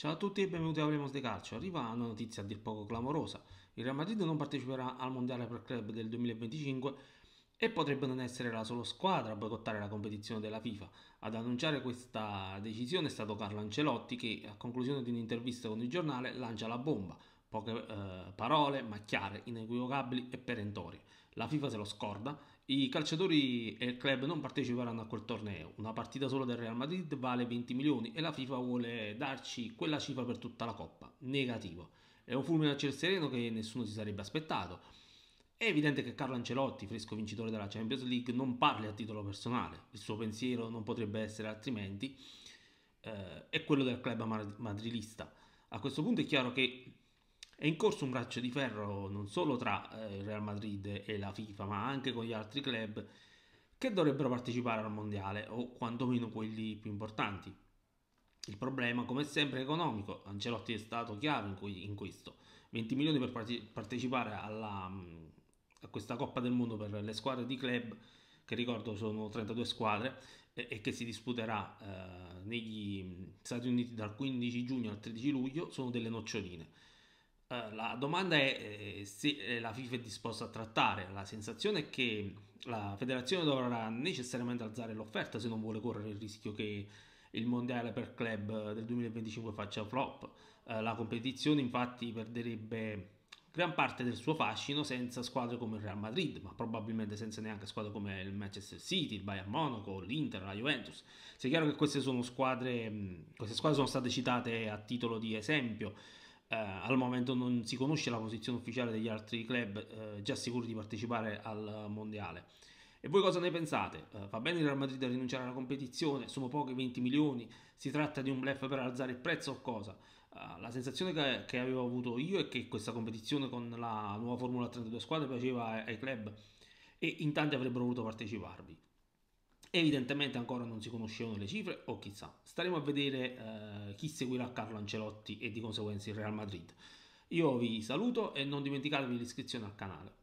Ciao a tutti e benvenuti a Hablemos de Calcio. Arriva una notizia a dir poco clamorosa. Il Real Madrid non parteciperà al Mondiale per Club del 2025 e potrebbe non essere la sola squadra a boicottare la competizione della FIFA. Ad annunciare questa decisione è stato Carlo Ancelotti che, a conclusione di un'intervista con il giornale, lancia la bomba. Poche eh, parole, ma chiare, inequivocabili e perentorie. La FIFA se lo scorda. I calciatori e il club non parteciperanno a quel torneo. Una partita solo del Real Madrid vale 20 milioni e la FIFA vuole darci quella cifra per tutta la coppa. Negativo. È un fulmine a ciel sereno che nessuno si sarebbe aspettato. È evidente che Carlo Ancelotti, fresco vincitore della Champions League, non parli a titolo personale, il suo pensiero non potrebbe essere altrimenti, eh, è quello del club madrilista. A questo punto è chiaro che è in corso un braccio di ferro non solo tra eh, il Real Madrid e la FIFA, ma anche con gli altri club che dovrebbero partecipare al mondiale o quantomeno quelli più importanti. Il problema, come sempre, è economico. Ancelotti è stato chiaro in, cui, in questo: 20 milioni per partecipare alla, mm, a questa Coppa del Mondo per le squadre di club, che ricordo sono 32 squadre, e, e che si disputerà eh, negli mm, Stati Uniti dal 15 giugno al 13 luglio, sono delle noccioline eh, la domanda è eh, se eh, la FIFA è disposta a trattare. La sensazione è che la federazione dovrà necessariamente alzare l'offerta se non vuole correre il rischio che il mondiale per club eh, del 2025 faccia flop. Uh, la competizione infatti perderebbe gran parte del suo fascino senza squadre come il Real Madrid, ma probabilmente senza neanche squadre come il Manchester City, il Bayern Monaco, l'Inter, la Juventus. Se è chiaro che queste sono squadre, queste squadre sono state citate a titolo di esempio eh, al momento non si conosce la posizione ufficiale degli altri club eh, già sicuri di partecipare al mondiale. E voi cosa ne pensate? Eh, va bene il Real Madrid a rinunciare alla competizione? Sono pochi 20 milioni? Si tratta di un bluff per alzare il prezzo o cosa? Eh, la sensazione che, che, avevo avuto io è che questa competizione con la nuova Formula 32 squadre piaceva ai, ai club e in tanti avrebbero voluto parteciparvi. Evidentemente ancora non si conoscevano le cifre o chissà, staremo a vedere eh, chi seguirà Carlo Ancelotti e di conseguenza il Real Madrid. Io vi saluto e non dimenticatevi l'iscrizione al canale.